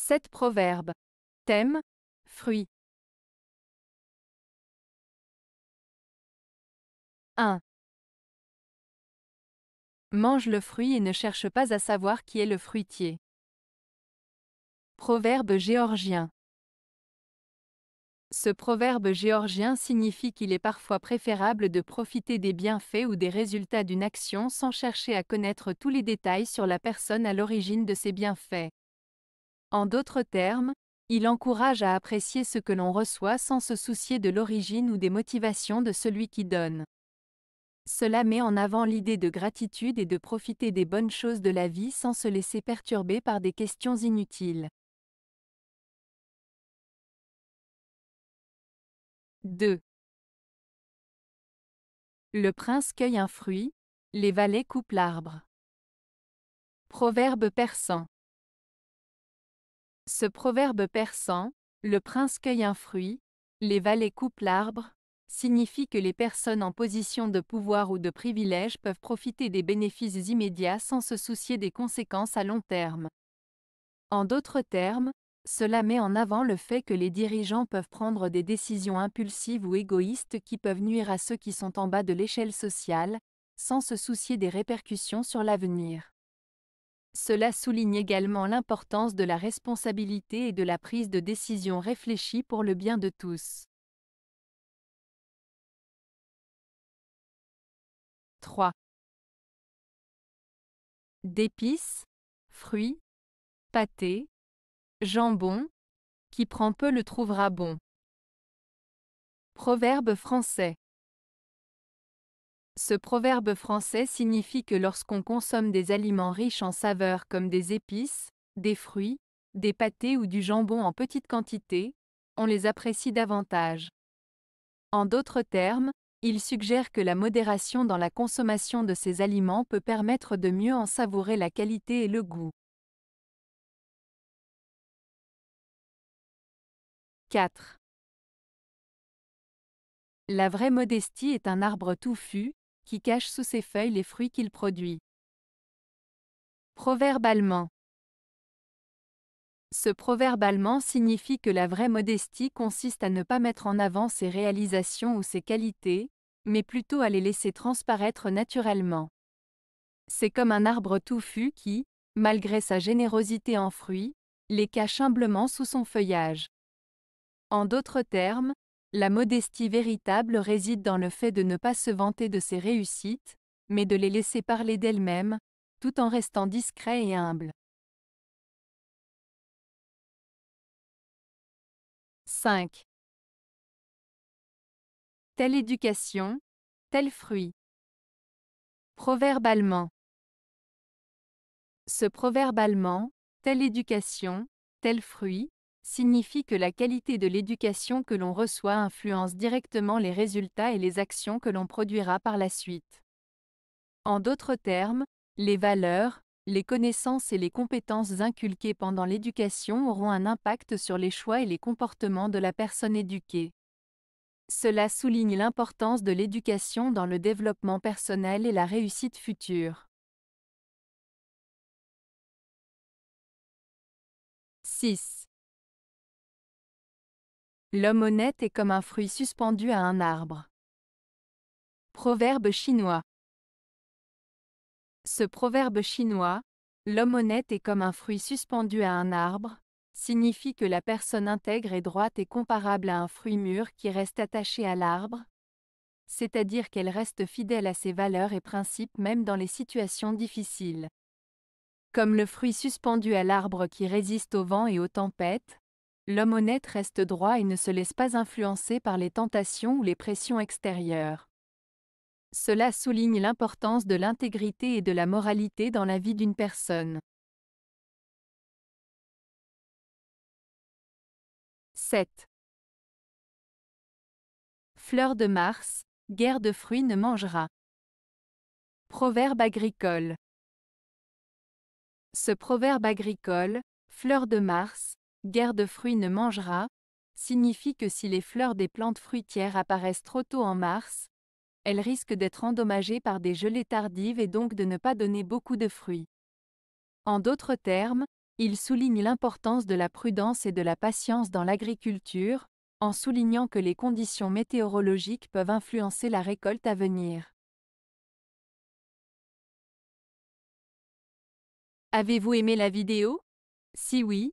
7 proverbes. Thème Fruits. 1. Mange le fruit et ne cherche pas à savoir qui est le fruitier. Proverbe géorgien. Ce proverbe géorgien signifie qu'il est parfois préférable de profiter des bienfaits ou des résultats d'une action sans chercher à connaître tous les détails sur la personne à l'origine de ces bienfaits. En d'autres termes, il encourage à apprécier ce que l'on reçoit sans se soucier de l'origine ou des motivations de celui qui donne. Cela met en avant l'idée de gratitude et de profiter des bonnes choses de la vie sans se laisser perturber par des questions inutiles. 2. Le prince cueille un fruit, les valets coupent l'arbre. Proverbe persan. Ce proverbe persan, le prince cueille un fruit, les valets coupent l'arbre, signifie que les personnes en position de pouvoir ou de privilège peuvent profiter des bénéfices immédiats sans se soucier des conséquences à long terme. En d'autres termes, cela met en avant le fait que les dirigeants peuvent prendre des décisions impulsives ou égoïstes qui peuvent nuire à ceux qui sont en bas de l'échelle sociale, sans se soucier des répercussions sur l'avenir. Cela souligne également l'importance de la responsabilité et de la prise de décision réfléchie pour le bien de tous. 3. D'épices, fruits, pâté, jambon, qui prend peu le trouvera bon. Proverbe français. Ce proverbe français signifie que lorsqu'on consomme des aliments riches en saveurs comme des épices, des fruits, des pâtés ou du jambon en petite quantité, on les apprécie davantage. En d'autres termes, il suggère que la modération dans la consommation de ces aliments peut permettre de mieux en savourer la qualité et le goût. 4. La vraie modestie est un arbre touffu, qui cache sous ses feuilles les fruits qu'il produit. Proverbe allemand. Ce proverbe allemand signifie que la vraie modestie consiste à ne pas mettre en avant ses réalisations ou ses qualités, mais plutôt à les laisser transparaître naturellement. C'est comme un arbre touffu qui, malgré sa générosité en fruits, les cache humblement sous son feuillage. En d'autres termes, la modestie véritable réside dans le fait de ne pas se vanter de ses réussites, mais de les laisser parler d'elles-mêmes, tout en restant discret et humble. 5. Telle éducation, tel fruit. Proverbe allemand. Ce proverbe allemand, telle éducation, tel fruit, signifie que la qualité de l'éducation que l'on reçoit influence directement les résultats et les actions que l'on produira par la suite. En d'autres termes, les valeurs, les connaissances et les compétences inculquées pendant l'éducation auront un impact sur les choix et les comportements de la personne éduquée. Cela souligne l'importance de l'éducation dans le développement personnel et la réussite future. 6. L'homme honnête est comme un fruit suspendu à un arbre. Proverbe chinois. Ce proverbe chinois, l'homme honnête est comme un fruit suspendu à un arbre, signifie que la personne intègre et droite est comparable à un fruit mûr qui reste attaché à l'arbre, c'est-à-dire qu'elle reste fidèle à ses valeurs et principes même dans les situations difficiles. Comme le fruit suspendu à l'arbre qui résiste au vent et aux tempêtes, L'homme honnête reste droit et ne se laisse pas influencer par les tentations ou les pressions extérieures. Cela souligne l'importance de l'intégrité et de la moralité dans la vie d'une personne. 7. Fleur de Mars, guerre de fruits ne mangera. Proverbe agricole. Ce proverbe agricole, Fleur de Mars, guerre de fruits ne mangera, signifie que si les fleurs des plantes fruitières apparaissent trop tôt en mars, elles risquent d'être endommagées par des gelées tardives et donc de ne pas donner beaucoup de fruits. En d'autres termes, il souligne l'importance de la prudence et de la patience dans l'agriculture, en soulignant que les conditions météorologiques peuvent influencer la récolte à venir. Avez-vous aimé la vidéo Si oui,